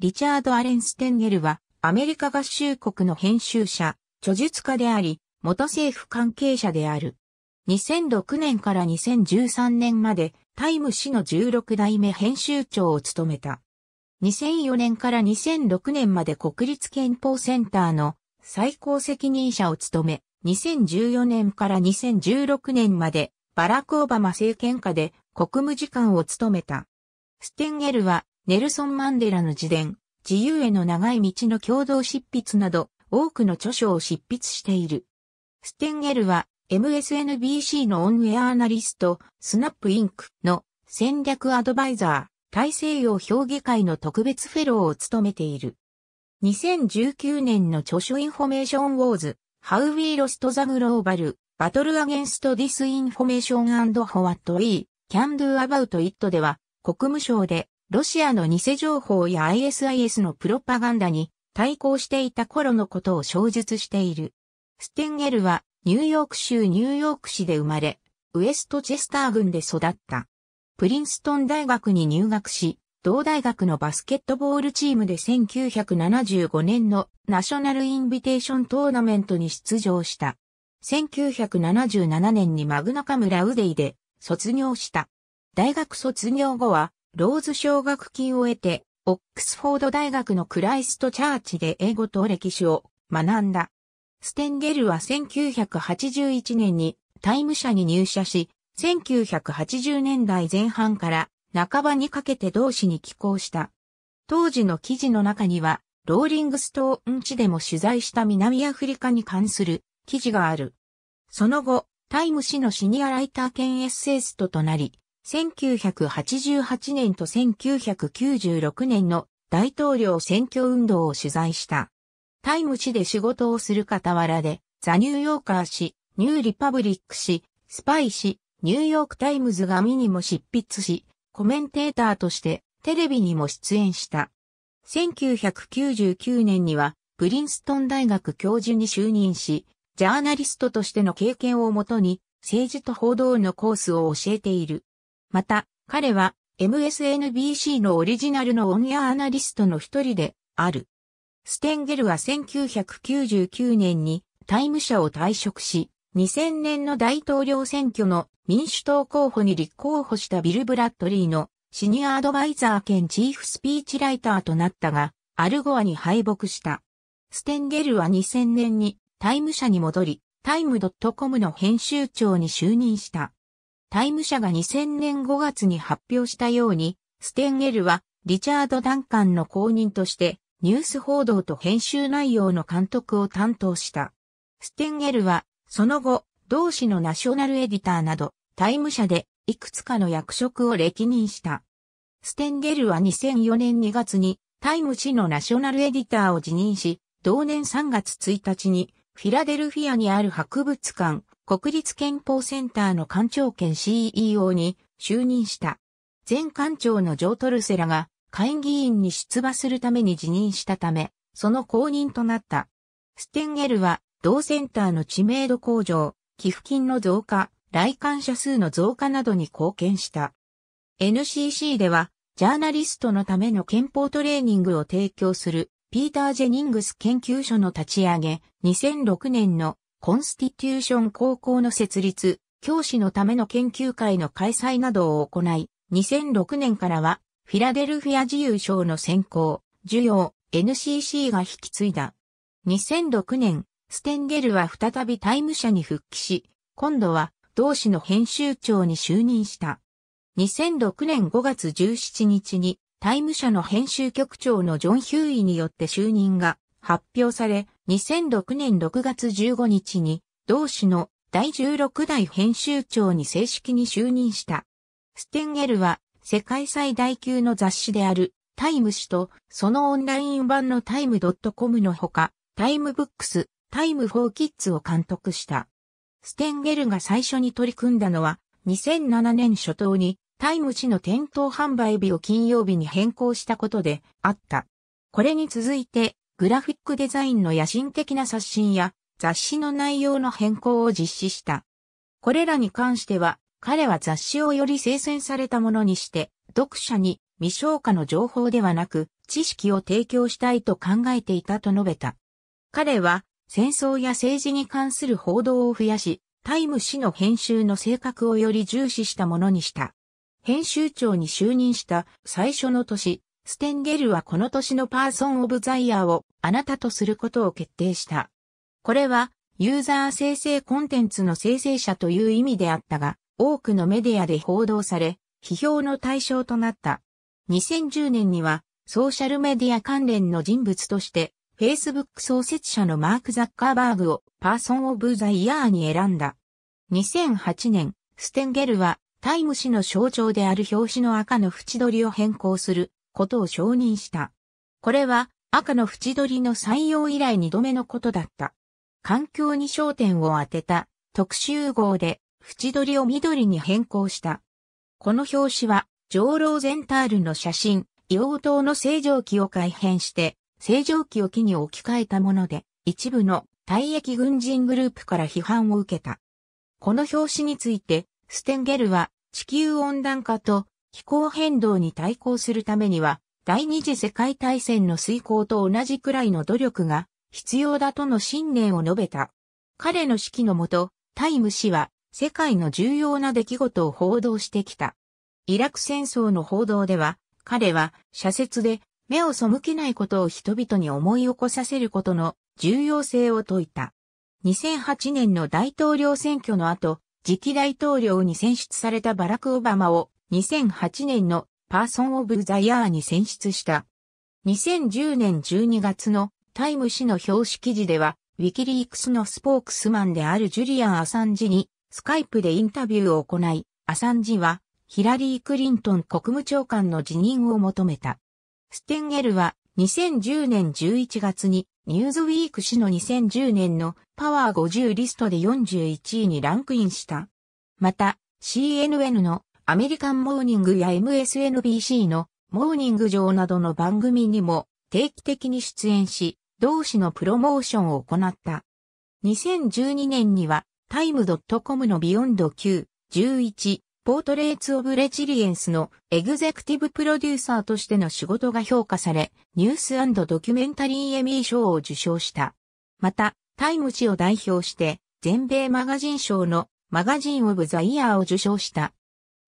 リチャード・アレン・ステンゲルは、アメリカ合衆国の編集者、著述家であり、元政府関係者である。2006年から2013年まで、タイム誌の16代目編集長を務めた。2004年から2006年まで国立憲法センターの最高責任者を務め、2014年から2016年までバラク・オバマ政権下で国務次官を務めた。ステンゲルはネルソン・マンデラの自伝、自由への長い道の共同執筆など、多くの著書を執筆している。ステンゲルは、MSNBC のオンウェアアナリスト、スナップインクの戦略アドバイザー、大西洋評議会の特別フェローを務めている。2019年の著書インフォメーションウォーズ、How We Lost the Global, Battle Against Disinformation and What We Can Do About It では、国務省でロシアの偽情報や ISIS のプロパガンダに対抗していた頃のことを詳述している。ステンゲルはニューヨーク州ニューヨーク市で生まれ、ウエストチェスター郡で育った。プリンストン大学に入学し、同大学のバスケットボールチームで1975年のナショナルインビテーショントーナメントに出場した。1977年にマグナカムラウデイで卒業した。大学卒業後はローズ奨学金を得て、オックスフォード大学のクライストチャーチで英語と歴史を学んだ。ステンゲルは1981年にタイム社に入社し、1980年代前半から半ばにかけて同志に寄稿した。当時の記事の中には、ローリングストーン地でも取材した南アフリカに関する記事がある。その後、タイム誌のシニアライター兼エッセイストとなり、1988年と1996年の大統領選挙運動を取材した。タイム誌で仕事をする傍らで、ザ・ニューヨーカー誌、ニュー・リパブリック誌、スパイ誌、ニューヨーク・タイムズ紙にも執筆し、コメンテーターとしてテレビにも出演した。1999年には、プリンストン大学教授に就任し、ジャーナリストとしての経験をもとに、政治と報道のコースを教えている。また、彼は MSNBC のオリジナルのオンエアアナリストの一人である。ステンゲルは1999年にタイム社を退職し、2000年の大統領選挙の民主党候補に立候補したビル・ブラッドリーのシニアアドバイザー兼チーフスピーチライターとなったが、アルゴアに敗北した。ステンゲルは2000年にタイム社に戻り、タイム .com の編集長に就任した。タイム社が2000年5月に発表したように、ステンゲルはリチャード・ダンカンの後任としてニュース報道と編集内容の監督を担当した。ステンゲルはその後、同氏のナショナルエディターなどタイム社でいくつかの役職を歴任した。ステンゲルは2004年2月にタイム誌のナショナルエディターを辞任し、同年3月1日にフィラデルフィアにある博物館、国立憲法センターの官庁兼 CEO に就任した。前官庁のジョー・トルセラが会議員に出馬するために辞任したため、その後任となった。ステンゲルは、同センターの知名度向上、寄付金の増加、来館者数の増加などに貢献した。NCC では、ジャーナリストのための憲法トレーニングを提供する、ピーター・ジェニングス研究所の立ち上げ、2006年のコンスティテューション高校の設立、教師のための研究会の開催などを行い、2006年からは、フィラデルフィア自由賞の選考、授業、NCC が引き継いだ。2006年、ステンゲルは再びタイム社に復帰し、今度は同志の編集長に就任した。2006年5月17日にタイム社の編集局長のジョン・ヒューイによって就任が発表され、2006年6月15日に、同氏の第16代編集長に正式に就任した。ステンゲルは、世界最大級の雑誌である、タイム誌と、そのオンライン版のタイム .com のほか、タイムブックス、タイムフォーキッズを監督した。ステンゲルが最初に取り組んだのは、2007年初頭に、タイム誌の店頭販売日を金曜日に変更したことであった。これに続いて、グラフィックデザインの野心的な刷新や雑誌の内容の変更を実施した。これらに関しては、彼は雑誌をより精選されたものにして、読者に未消化の情報ではなく、知識を提供したいと考えていたと述べた。彼は、戦争や政治に関する報道を増やし、タイム誌の編集の性格をより重視したものにした。編集長に就任した最初の年、ステンゲルはこの年のパーソン・オブ・ザ・イヤーをあなたとすることを決定した。これは、ユーザー生成コンテンツの生成者という意味であったが、多くのメディアで報道され、批評の対象となった。2010年には、ソーシャルメディア関連の人物として、Facebook 創設者のマーク・ザッカーバーグをパーソン・オブ・ザ・イヤーに選んだ。2008年、ステンゲルは、タイム誌の象徴である表紙の赤の縁取りを変更することを承認した。これは赤の縁取りの採用以来2度目のことだった。環境に焦点を当てた特集号で縁取りを緑に変更した。この表紙は、上楼ゼンタールの写真、硫黄島の正常期を改変して、正常期を機に置き換えたもので、一部の退役軍人グループから批判を受けた。この表紙について、ステンゲルは地球温暖化と気候変動に対抗するためには、第二次世界大戦の遂行と同じくらいの努力が必要だとの信念を述べた。彼の指揮のもと、タイム氏は世界の重要な出来事を報道してきた。イラク戦争の報道では、彼は社説で目を背けないことを人々に思い起こさせることの重要性を説いた。2008年の大統領選挙の後、次期大統領に選出されたバラク・オバマを2008年のパーソン・オブ・ザ・ヤーに選出した。2010年12月のタイム誌の表紙記事では、ウィキリークスのスポークスマンであるジュリアン・アサンジにスカイプでインタビューを行い、アサンジはヒラリー・クリントン国務長官の辞任を求めた。ステンゲルは2010年11月にニューズウィーク氏の2010年のパワー50リストで41位にランクインした。また、CNN のアメリカンモーニングや MSNBC のモーニング上などの番組にも定期的に出演し、同誌のプロモーションを行った。2012年には、タイムドットコムのビヨンド9、11、ポートレーツ・オブ・レジリエンスのエグゼクティブプロデューサーとしての仕事が評価され、ニュースドキュメンタリーエミー賞を受賞した。また、タイム誌を代表して、全米マガジン賞のマガジン・オブ・ザ・イヤーを受賞した。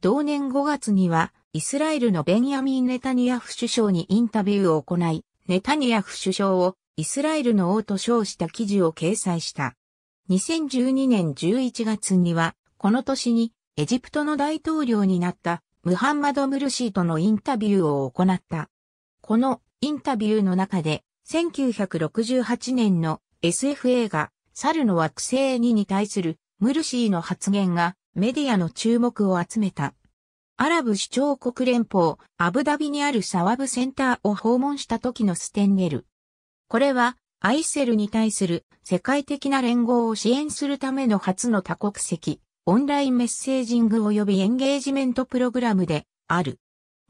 同年5月には、イスラエルのベンヤミン・ネタニヤフ首相にインタビューを行い、ネタニヤフ首相をイスラエルの王と称した記事を掲載した。2012年11月には、この年にエジプトの大統領になったムハンマド・ムルシーとのインタビューを行った。このインタビューの中で、1968年の SF 映画、猿の惑星2に対するムルシーの発言がメディアの注目を集めた。アラブ首長国連邦、アブダビにあるサワブセンターを訪問した時のステンゲル。これは、アイセルに対する世界的な連合を支援するための初の多国籍、オンラインメッセージング及びエンゲージメントプログラムである。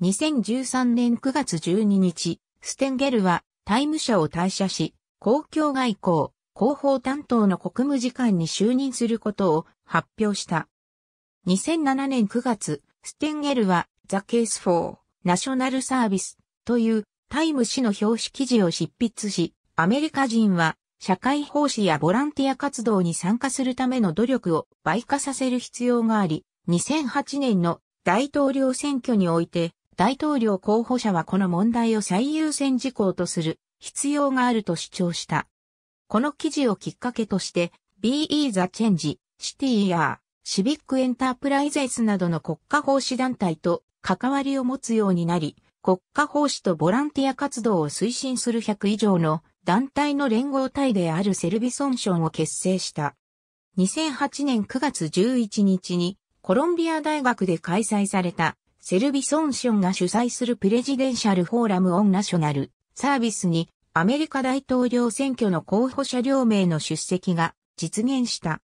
2013年9月12日、ステンゲルはタイム社を退社し、公共外交、広報担当の国務次官に就任することを発表した。2007年9月、ステンゲルは、ザ・ケース・フォー・ナショナル・サービスというタイム誌の表紙記事を執筆し、アメリカ人は社会奉仕やボランティア活動に参加するための努力を倍化させる必要があり、2008年の大統領選挙において、大統領候補者はこの問題を最優先事項とする必要があると主張した。この記事をきっかけとして、BE The Change City Year シビックエンタープライゼスなどの国家奉仕団体と関わりを持つようになり、国家奉仕とボランティア活動を推進する100以上の団体の連合体であるセルビソンションを結成した。2008年9月11日にコロンビア大学で開催されたセルビソンションが主催するプレジデンシャルフォーラムオンナショナルサービスにアメリカ大統領選挙の候補者両名の出席が実現した。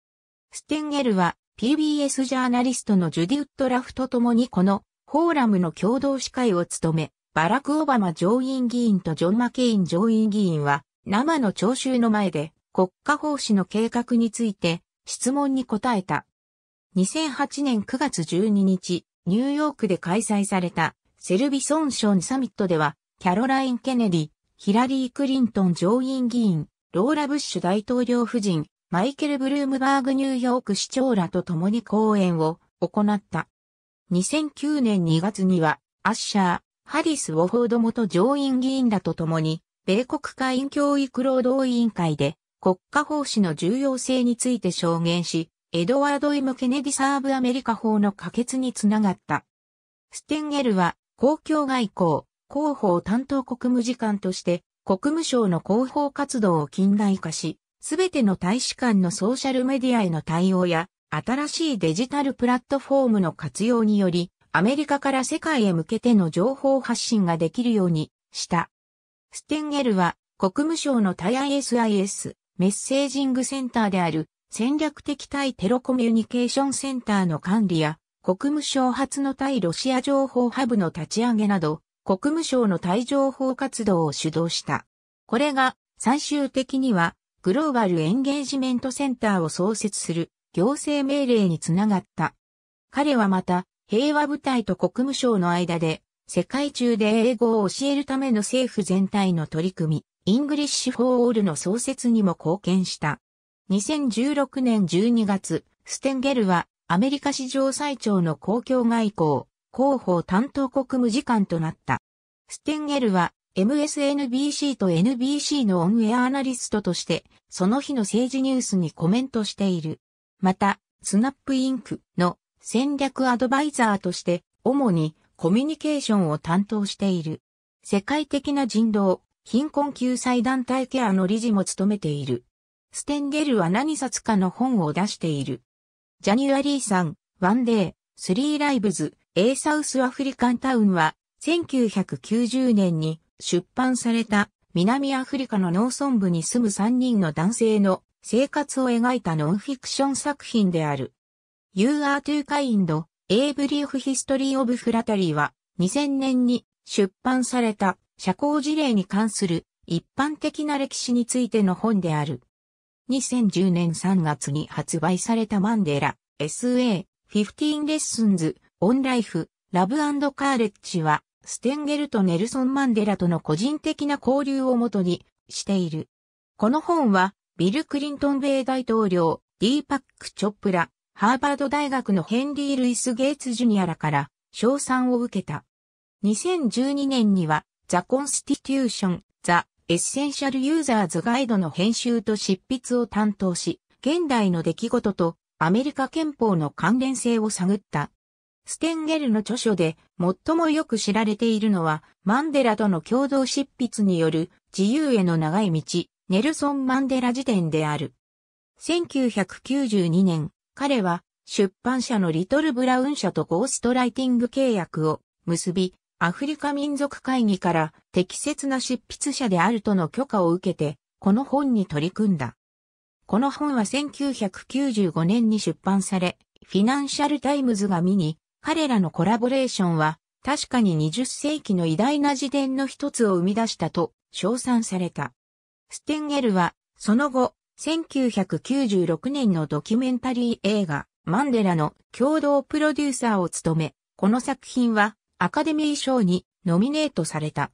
ステンゲルは PBS ジャーナリストのジュディ・ウッドラフと共にこのフォーラムの共同司会を務め、バラク・オバマ上院議員とジョン・マケイン上院議員は生の聴衆の前で国家奉仕の計画について質問に答えた。2008年9月12日、ニューヨークで開催されたセルビソンションサミットでは、キャロライン・ケネディ、ヒラリー・クリントン上院議員、ローラ・ブッシュ大統領夫人、マイケル・ブルームバーグニューヨーク市長らと共に講演を行った。2009年2月には、アッシャー、ハリス・ウォフォード元上院議員らと共に、米国会員教育労働委員会で、国家奉仕の重要性について証言し、エドワード・イム・ケネディ・サーブ・アメリカ法の可決につながった。ステンゲルは、公共外交、広報担当国務次官として、国務省の広報活動を近代化し、すべての大使館のソーシャルメディアへの対応や、新しいデジタルプラットフォームの活用により、アメリカから世界へ向けての情報発信ができるようにした。ステンゲルは国務省の対 ISIS メッセージングセンターである戦略的対テロコミュニケーションセンターの管理や国務省初の対ロシア情報ハブの立ち上げなど国務省の対情報活動を主導した。これが最終的にはグローバルエンゲージメントセンターを創設する行政命令につながった。彼はまた、平和部隊と国務省の間で、世界中で英語を教えるための政府全体の取り組み、イングリッシュ・フォー・オールの創設にも貢献した。2016年12月、ステンゲルはアメリカ史上最長の公共外交、広報担当国務次官となった。ステンゲルは MSNBC と NBC のオンエアアナリストとして、その日の政治ニュースにコメントしている。また、スナップインクの戦略アドバイザーとして、主にコミュニケーションを担当している。世界的な人道、貧困救済団体ケアの理事も務めている。ステンゲルは何冊かの本を出している。ジャニュアリーさん、ワンデー、スリーライブズ、エーサウスアフリカンタウンは、1990年に出版された南アフリカの農村部に住む3人の男性の生活を描いたノンフィクション作品である。You are too kind, A Brief History of Flattery は2000年に出版された社交事例に関する一般的な歴史についての本である。2010年3月に発売されたマンデラ SA 15 Lessons on Life Love and Courage はステンゲルとネルソン・マンデラとの個人的な交流をもとにしている。この本は、ビル・クリントン米大統領、ディーパック・チョップラ、ハーバード大学のヘンリー・ルイス・ゲイツ・ジュニアらから賞賛を受けた。2012年には、ザ・コンスティテューション、ザ・エッセンシャル・ユーザーズ・ガイドの編集と執筆を担当し、現代の出来事とアメリカ憲法の関連性を探ったステンゲルの著書で最もよく知られているのは、マンデラとの共同執筆による自由への長い道、ネルソン・マンデラ辞典である。1992年、彼は出版社のリトル・ブラウン社とゴーストライティング契約を結び、アフリカ民族会議から適切な執筆者であるとの許可を受けて、この本に取り組んだ。この本は1995年に出版され、フィナンシャルタイムズが見に彼らのコラボレーションは、確かに20世紀の偉大な自伝の一つを生み出したと称賛された。ステンゲルは、その後、1996年のドキュメンタリー映画、マンデラの共同プロデューサーを務め、この作品はアカデミー賞にノミネートされた。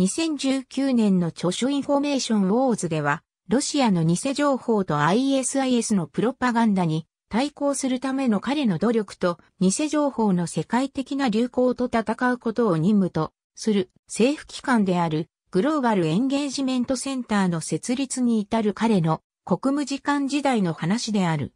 2019年の著書インフォメーションウォーズでは、ロシアの偽情報と ISIS のプロパガンダに対抗するための彼の努力と、偽情報の世界的な流行と戦うことを任務とする政府機関であるグローバルエンゲージメントセンターの設立に至る彼の国務次官時代の話である。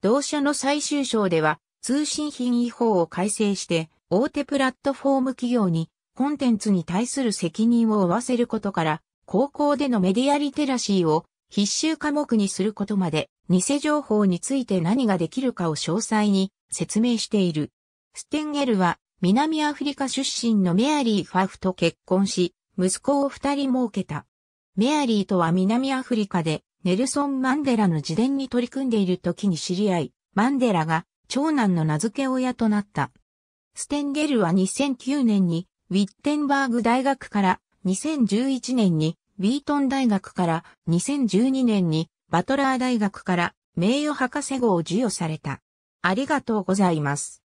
同社の最終章では通信品違法を改正して大手プラットフォーム企業にコンテンツに対する責任を負わせることから高校でのメディアリテラシーを必修科目にすることまで、偽情報について何ができるかを詳細に説明している。ステンゲルは、南アフリカ出身のメアリー・ファフと結婚し、息子を二人設けた。メアリーとは南アフリカで、ネルソン・マンデラの自伝に取り組んでいる時に知り合い、マンデラが長男の名付け親となった。ステンゲルは2009年にウィッテンバーグ大学から2011年にィートン大学から2012年にバトラー大学から名誉博士号を授与された。ありがとうございます。